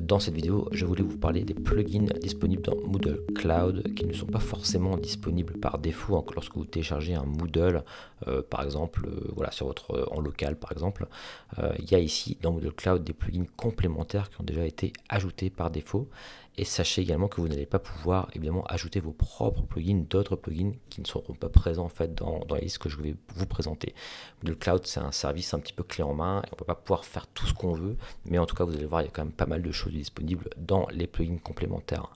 Dans cette vidéo, je voulais vous parler des plugins disponibles dans Moodle Cloud qui ne sont pas forcément disponibles par défaut hein, lorsque vous téléchargez un Moodle, euh, par exemple, euh, voilà, sur votre, euh, en local, par exemple. il y a ici dans Moodle Cloud des plugins complémentaires qui ont déjà été ajoutés par défaut et sachez également que vous n'allez pas pouvoir évidemment ajouter vos propres plugins, d'autres plugins qui ne seront pas présents en fait dans, dans, la liste que je vais vous présenter. Le cloud, c'est un service un petit peu clé en main et on ne peut pas pouvoir faire tout ce qu'on veut, mais en tout cas, vous allez voir, il y a quand même pas mal de choses disponibles dans les plugins complémentaires.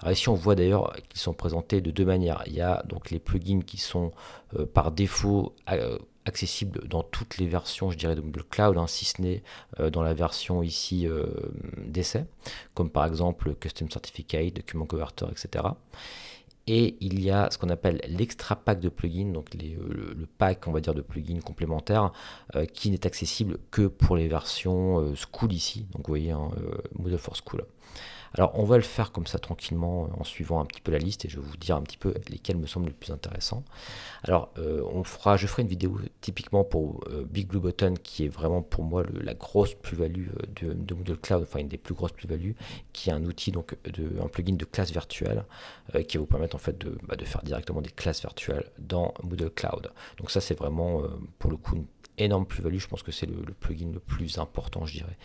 Alors ici, on voit d'ailleurs qu'ils sont présentés de deux manières. Il y a donc les plugins qui sont euh, par défaut euh, accessible dans toutes les versions, je dirais, de Cloud, hein, si ce n'est euh, dans la version ici euh, d'essai, comme par exemple Custom Certificate, Document Converter, etc. Et il y a ce qu'on appelle l'extra pack de plugins, donc euh, le, pack, on va dire, de plugins complémentaires, qui n'est accessible que pour les versions School ici, donc vous voyez, hein, Moodle for School. Alors on va le faire comme ça tranquillement euh, en suivant un petit peu la liste et je vais vous dire un petit peu lesquels me semblent les plus intéressants. Alors euh, on fera, je ferai une vidéo typiquement pour BigBlueButton euh, Big Blue Button qui est vraiment pour moi la grosse plus-value de, de, Moodle Cloud, enfin une des plus grosses plus-values, qui est un outil donc de, un plugin de classe virtuelle qui va vous permettre en fait bah, de, faire directement des classes virtuelles dans Moodle Cloud. Donc ça c'est vraiment pour le coup une énorme plus-value. Je pense que c'est le, plugin le plus important, je dirais,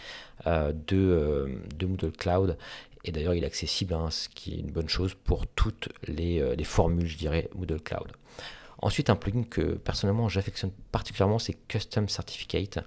de, de Moodle Cloud. Et d'ailleurs, il est accessible, hein, ce qui est une bonne chose pour toutes les, euh, les formules, je dirais, Moodle Cloud. Ensuite, un plugin que personnellement j'affectionne particulièrement, c'est Custom Certificate,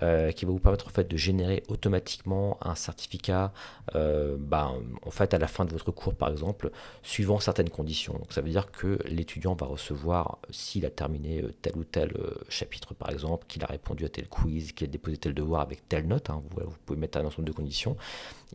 euh, qui va vous permettre en fait de générer automatiquement un certificat, euh, bah, en fait à la fin de votre cours par exemple, suivant certaines conditions. Donc ça veut dire que l'étudiant va recevoir, s'il a terminé euh, tel ou tel chapitre par exemple, qu'il a répondu à tel quiz, qu'il a déposé tel devoir avec telle note, hein, vous, pouvez mettre un ensemble de conditions,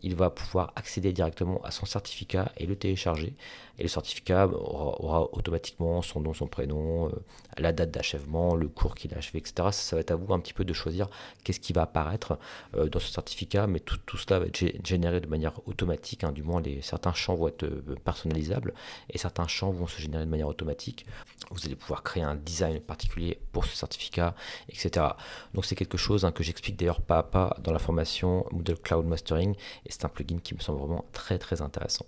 il va pouvoir accéder directement à son certificat et le télécharger. Et le certificat aura automatiquement son nom, son prénom euh, la date d'achèvement, le cours qu'il a achevé, etc. Ça, va être à vous un petit peu de choisir qu'est-ce qui va apparaître euh, dans ce certificat, mais tout, cela va être généré de manière automatique, hein. du moins les, certains champs vont être euh, personnalisables et certains champs vont se générer de manière automatique. Vous allez pouvoir créer un design particulier pour ce certificat, etc. Donc c'est quelque chose hein, que j'explique d'ailleurs pas à pas dans la formation Moodle Cloud Mastering et c'est un plugin qui me semble vraiment très très intéressant.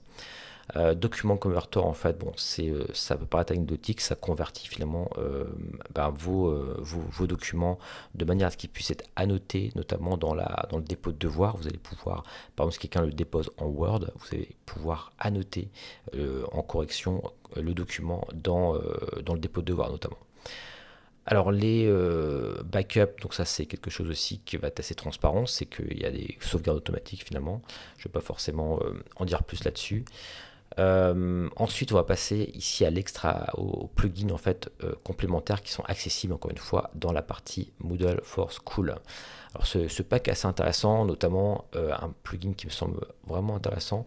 Euh, document converter en fait, bon, c'est, euh, ça peut paraître anecdotique, ça convertit finalement euh, ben, vos, vos, documents de manière à ce qu'ils puissent être annotés, notamment dans, la, dans le dépôt de devoir. Vous allez pouvoir, par exemple, si quelqu'un le dépose en Word, vous allez pouvoir annoter en correction le document dans, dans le dépôt de devoir notamment. Alors les backups, donc ça c'est quelque chose aussi qui va être assez transparent, c'est qu'il y a des sauvegardes automatiques finalement. Je ne vais pas forcément en dire plus là-dessus. Euh, ensuite, on va passer ici à l'extra, aux, plugins en fait euh, complémentaires qui sont accessibles encore une fois dans la partie Moodle for School. Alors ce, pack est assez intéressant, notamment euh, un plugin qui me semble vraiment intéressant,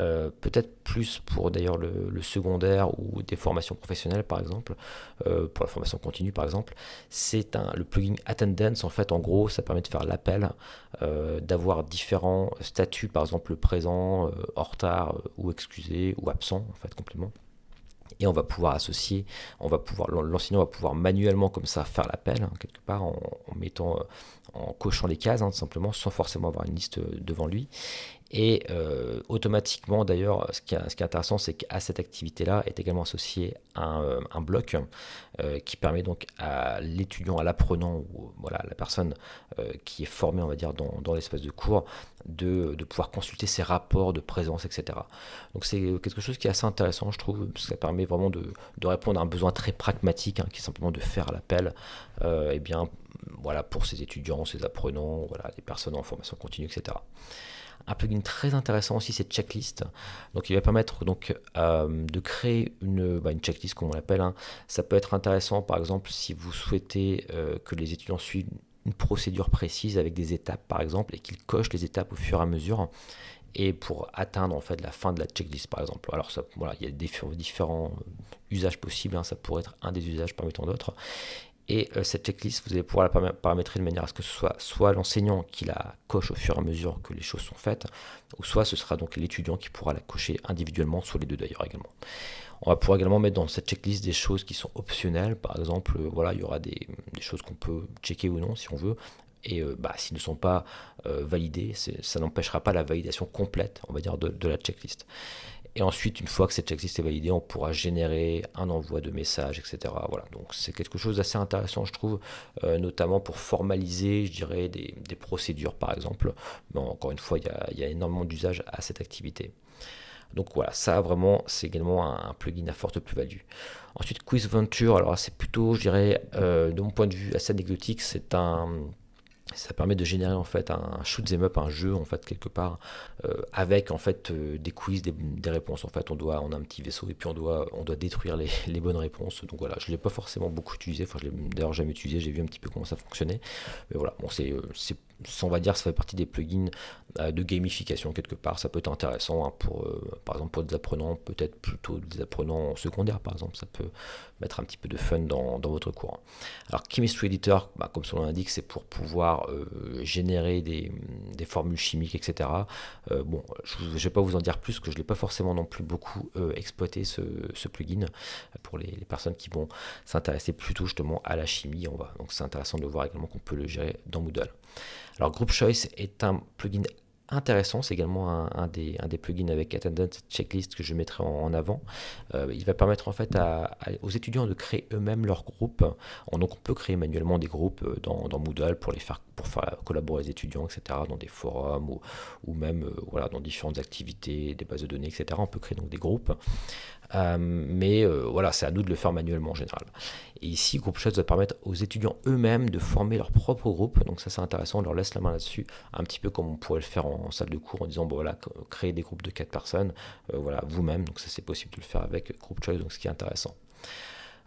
euh, peut-être plus pour d'ailleurs le, secondaire ou des formations professionnelles par exemple, euh, pour la formation continue par exemple, c'est le plugin Attendance en fait en gros ça permet de faire l'appel, d'avoir différents statuts par exemple présent, en retard ou excusé ou absent en fait complètement et on va pouvoir associer, on va pouvoir, l'enseignant va pouvoir manuellement comme ça faire l'appel, hein, quelque part en, mettant, euh, en cochant les cases, hein, tout simplement, sans forcément avoir une liste euh, devant lui. Et euh, automatiquement, d'ailleurs, ce, qui est intéressant, c'est qu'à cette activité-là est également associé un, euh, bloc euh, qui permet donc à l'étudiant, à l'apprenant ou voilà, à la personne qui est formée, on va dire, dans, l'espace de cours, de, pouvoir consulter ses rapports de présence, etc. Donc c'est quelque chose qui est assez intéressant, je trouve, parce que ça permet vraiment de, répondre à un besoin très pragmatique, hein, qui est simplement de faire l'appel, bien, voilà, pour ses étudiants, ses apprenants, voilà, les personnes en formation continue, etc. Un plugin très intéressant aussi, c'est Checklist. Donc, il va permettre donc, euh, de créer bah, une, checklist, comme on l'appelle. Hein. Ça peut être intéressant, par exemple, si vous souhaitez euh, que les étudiants suivent une procédure précise avec des étapes, par exemple, et qu'ils cochent les étapes au fur et à mesure et pour atteindre en fait la fin de la checklist par exemple. Alors ça, voilà, il y a différents usages possibles, hein. ça pourrait être un des usages parmi tant d'autres. Et euh, cette checklist, vous allez pouvoir la paramétrer de manière à ce que ce soit soit l'enseignant qui la coche au fur et à mesure que les choses sont faites, ou soit ce sera donc l'étudiant qui pourra la cocher individuellement, soit les deux d'ailleurs également. On va pouvoir également mettre dans cette checklist des choses qui sont optionnelles. Par exemple, euh, voilà, il y aura des, choses qu'on peut checker ou non si on veut. Et euh, bah, s'ils ne sont pas validés, ça n'empêchera pas la validation complète, on va dire, de la checklist. Et ensuite, une fois que cette checklist est validée, on pourra générer un envoi de messages, etc. Voilà. Donc c'est quelque chose d'assez intéressant, je trouve, euh, notamment pour formaliser, je dirais, des, procédures, par exemple. Mais encore une fois, il y a, énormément d'usages à cette activité. Donc voilà, ça vraiment, c'est également un, plugin à forte plus-value. Ensuite, QuizVenture, Venture, alors c'est plutôt, je dirais, euh, de mon point de vue, assez anecdotique. C'est un ça permet de générer en fait un shoot them up, un jeu en fait quelque part euh, avec en fait euh, des quiz, des, réponses. En fait, on doit, on a un petit vaisseau et puis on doit, on doit détruire les, bonnes réponses. Donc voilà, je l'ai pas forcément beaucoup utilisé. Enfin, je l'ai d'ailleurs jamais utilisé. J'ai vu un petit peu comment ça fonctionnait. Mais voilà, bon, c'est, euh, c'est on va dire, ça fait partie des plugins de gamification quelque part. Ça peut être intéressant hein, pour, par exemple, pour des apprenants, peut-être plutôt des apprenants secondaires, par exemple. Ça peut mettre un petit peu de fun dans, votre cours. Alors, Chemistry Editor, bah, comme son nom l'indique, c'est pour pouvoir euh, générer des, formules chimiques, etc. Euh, bon, je ne vais pas vous en dire plus, que je ne l'ai pas forcément non plus beaucoup euh, exploité ce, plugin pour les, personnes qui vont s'intéresser plutôt justement à la chimie. On va, donc c'est intéressant de voir également qu'on peut le gérer dans Moodle. Alors Group Choice est un plugin intéressant. C'est également un, des, plugins avec Attendance Checklist que je mettrai en, avant. il va permettre en fait aux étudiants de créer eux-mêmes leurs groupes. donc on peut créer manuellement des groupes dans Moodle pour les faire faire collaborer les étudiants, etc., dans des forums ou, même euh, voilà, dans différentes activités, des bases de données, etc. On peut créer donc des groupes. Euh, mais euh, voilà, c'est à nous de le faire manuellement en général. Et ici, Groupe chat va permettre aux étudiants eux-mêmes de former leur propre groupe. Donc ça, c'est intéressant, on leur laisse la main là-dessus, un petit peu comme on pourrait le faire en, salle de cours en disant, bon voilà, créer des groupes de quatre personnes, voilà, vous-même. Donc ça, c'est possible de le faire avec Group Choice, donc ce qui est intéressant.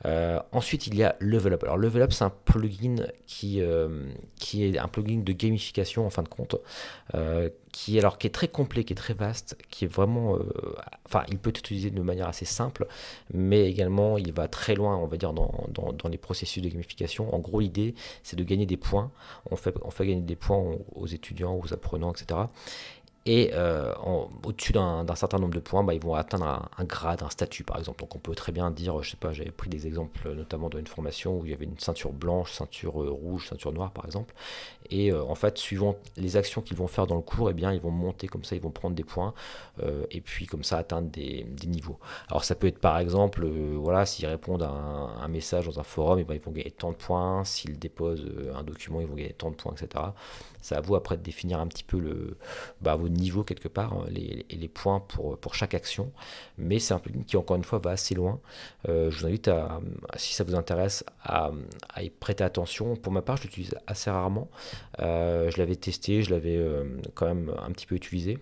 Euh, ensuite, il y a Level Up. Alors, Level c'est un plugin qui, euh, qui est un plugin de gamification en fin de compte, euh, qui, alors, qui est très complet, qui est très vaste, qui est vraiment. enfin, il peut être utilisé de manière assez simple, mais également, il va très loin, on va dire, dans, les processus de gamification. En gros, l'idée, c'est de gagner des points. On fait, on fait gagner des points aux étudiants, aux apprenants, etc. Et euh, au-dessus d'un certain nombre de points, bah, ils vont atteindre un, grade, un statut par exemple. Donc on peut très bien dire, je sais pas, j'avais pris des exemples notamment dans une formation où il y avait une ceinture blanche, ceinture euh, rouge, ceinture noire par exemple. Et euh, en fait, suivant les actions qu'ils vont faire dans le cours, et eh bien ils vont monter comme ça, ils vont prendre des points et puis comme ça atteindre des, niveaux. Alors ça peut être par exemple, voilà, s'ils répondent à un, message dans un forum, eh ben, ils vont gagner tant de points. S'ils déposent un document, ils vont gagner tant de points, etc. ça à vous après de définir un petit peu le, bah, niveau quelque part euh, les, les points pour, pour chaque action. Mais c'est un plugin qui, encore une fois, va assez loin. Euh, je vous invite, à, si ça vous intéresse, à, y prêter attention. Pour ma part, je l'utilise assez rarement. Euh, je l'avais testé, je l'avais quand même un petit peu utilisé.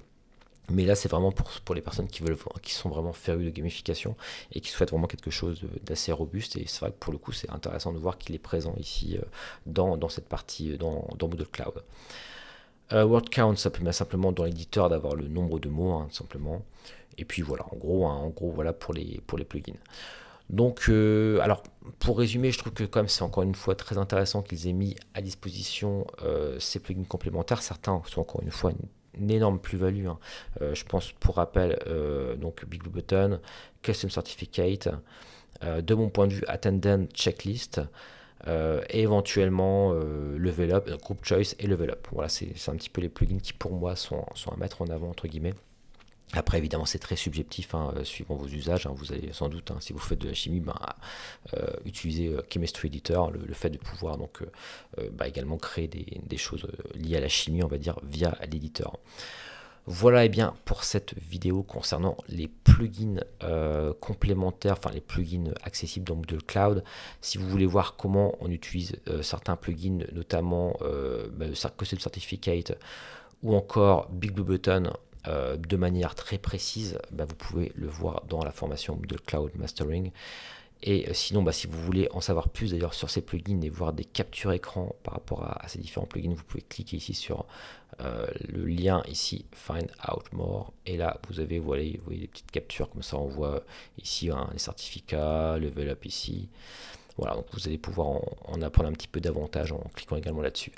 Mais là, c'est vraiment pour, pour les personnes qui, veulent, qui sont vraiment férus de gamification et qui souhaitent vraiment quelque chose d'assez robuste. Et c'est vrai que pour le coup, c'est intéressant de voir qu'il est présent ici dans, cette partie, dans, dans Moodle Cloud. WordCount, euh, word count, ça permet simplement dans l'éditeur d'avoir le nombre de mots, hein, simplement. Et puis voilà, en gros, hein, en gros voilà pour les, pour les plugins. Donc, euh, alors, pour résumer, je trouve que comme c'est encore une fois très intéressant qu'ils aient mis à disposition euh, ces plugins complémentaires. Certains sont encore une fois une, énorme plus-value. Hein. je pense, pour rappel, donc Big Blue Button, Custom Certificate, de mon point de vue, Attendant Checklist. Euh, éventuellement euh, Level Up, euh, Group Choice et Level Up. Voilà, c'est un petit peu les plugins qui pour moi sont, à mettre en avant entre guillemets. Après, évidemment, c'est très subjectif, hein, suivant vos usages. Hein, vous allez sans doute, hein, si vous faites de la chimie, ben, utiliser Chemistry Editor, le, fait de pouvoir donc bah, également créer des, des, choses liées à la chimie, on va dire, via l'éditeur. Voilà et eh bien pour cette vidéo concernant les plugins euh, complémentaires, enfin les plugins accessibles dans Moodle Cloud. Si vous voulez voir comment on utilise euh, certains plugins, notamment euh, bah, le Certificate ou encore Big Blue Button de manière très précise, bah, vous pouvez le voir dans la formation de Cloud Mastering. Et euh, sinon, bah, si vous voulez en savoir plus d'ailleurs sur ces plugins et voir des captures écran par rapport à, ces différents plugins, vous pouvez cliquer ici sur euh, le lien ici Find Out More. Et là, vous avez, vous voyez, des petites captures comme ça. On voit ici les certificats, level up ici. Voilà, donc vous allez pouvoir en apprendre un petit peu davantage en cliquant également là-dessus.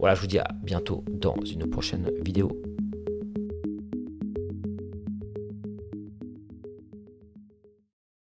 Voilà, je vous dis à bientôt dans une prochaine vidéo.